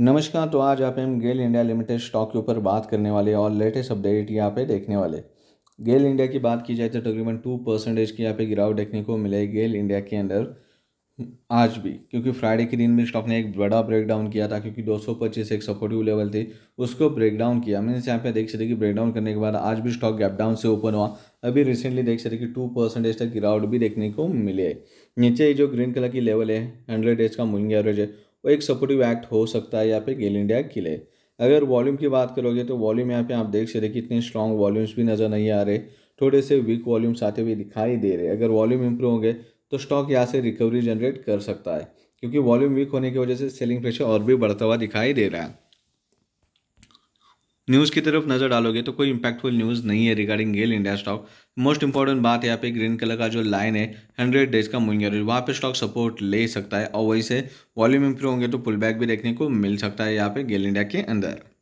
नमस्कार तो आज आप हम गेल इंडिया लिमिटेड स्टॉक के ऊपर बात करने वाले और लेटेस्ट अपडेट यहाँ पे देखने वाले गेल इंडिया की बात की जाए तो तकरीबन टू परसेंटेज की यहाँ पे गिरावट देखने को मिले गेल इंडिया के अंदर आज भी क्योंकि फ्राइडे के दिन में स्टॉक ने एक बड़ा ब्रेकडाउन किया था क्योंकि दो एक सपोर्टिव लेवल थी उसको ब्रेकडाउन किया मैंने यहाँ पे देख सकते कि ब्रेकडाउन करने के बाद आज भी स्टॉक गैप डाउन से ओपन हुआ अभी रिसेंटली देख सकते कि टू परसेंटेज तक गिरावट भी देखने को मिले नीचे जो ग्रीन कलर की लेवल है हंड्रेड डेज का मूविंग एवरेज है वो एक सपोर्टिव एक्ट हो सकता है यहाँ पे गेल इंडिया के लिए अगर वॉल्यूम की बात करोगे तो वॉल्यूम यहाँ पे आप देख सकते कि इतने स्ट्रॉन्ग वॉल्यूम्स भी नज़र नहीं आ रहे थोड़े से वीक वॉल्यूम्स आते हुए दिखाई दे रहे अगर वॉल्यूम इंप्रूव होंगे तो स्टॉक यहाँ से रिकवरी जनरेट कर सकता है क्योंकि वॉल्यूम वीक होने की वजह से सेलिंग प्रेशर और भी बढ़ता हुआ दिखाई दे रहा है न्यूज़ की तरफ नज़र डालोगे तो कोई इम्पैक्टफुल न्यूज़ नहीं है regarding GAIL India stock most important बात यहाँ पे ग्रीन कलर का जो लाइन है हंड्रेड डेज का मुंगेर वहाँ पे स्टॉक सपोर्ट ले सकता है और वहीं से वॉल्यूम इंप्रूव होंगे तो पुल बैक भी देखने को मिल सकता है यहाँ पे गेल इंडिया के अंदर